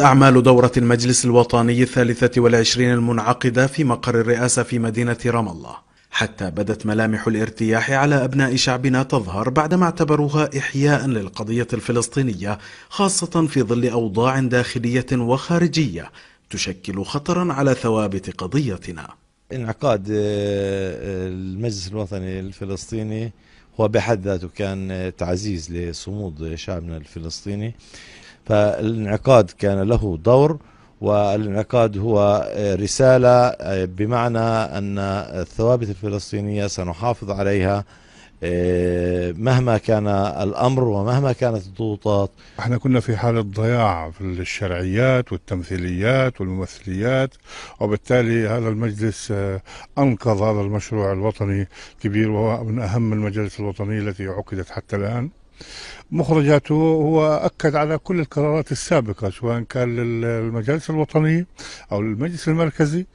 أعمال دورة المجلس الوطني الثالثة والعشرين المنعقدة في مقر الرئاسة في مدينة رام الله حتى بدت ملامح الارتياح على أبناء شعبنا تظهر بعدما اعتبروها إحياء للقضية الفلسطينية خاصة في ظل أوضاع داخلية وخارجية تشكل خطرا على ثوابت قضيتنا انعقاد آه، آه، المجلس الوطني الفلسطيني وبحد ذاته كان تعزيز لصمود شعبنا الفلسطيني فالانعقاد كان له دور والانعقاد هو رسالة بمعنى أن الثوابت الفلسطينية سنحافظ عليها آه، مهما كان الامر ومهما كانت الضغوطات احنا كنا في حاله ضياع في الشرعيات والتمثيليات والممثليات وبالتالي هذا المجلس آه، انقذ هذا المشروع الوطني كبير وهو من اهم المجالس الوطنيه التي عقدت حتى الان مخرجاته هو أكد على كل القرارات السابقة سواء كان للمجالس الوطنية أو للمجلس المركزي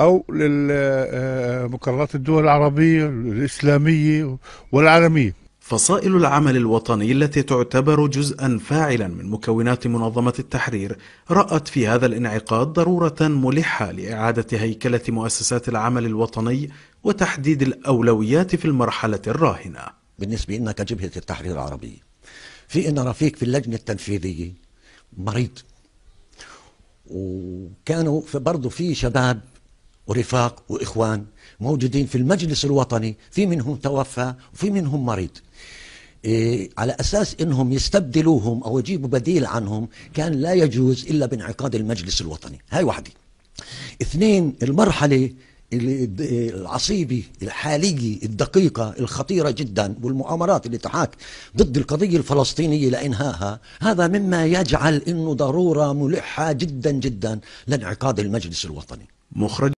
أو للمقررات آه، الدول العربية الإسلامية والعالمية فصائل العمل الوطني التي تعتبر جزءا فاعلا من مكونات منظمة التحرير رأت في هذا الانعقاد ضرورة ملحة لإعادة هيكلة مؤسسات العمل الوطني وتحديد الأولويات في المرحلة الراهنة بالنسبة لنا كجبهة التحرير العربية في إن رفيق في اللجنة التنفيذية مريض وكانوا في برضه في شباب ورفاق وإخوان موجودين في المجلس الوطني في منهم توفى وفي منهم مريض إيه على أساس إنهم يستبدلوهم أو يجيبوا بديل عنهم كان لا يجوز إلا بانعقاد المجلس الوطني هاي واحدة اثنين المرحلة العصيبة الحالية الدقيقة الخطيرة جدا والمؤامرات اللي تحاك ضد القضية الفلسطينية لإنهائها هذا مما يجعل أنه ضرورة ملحة جدا جدا لانعقاد المجلس الوطني مخرج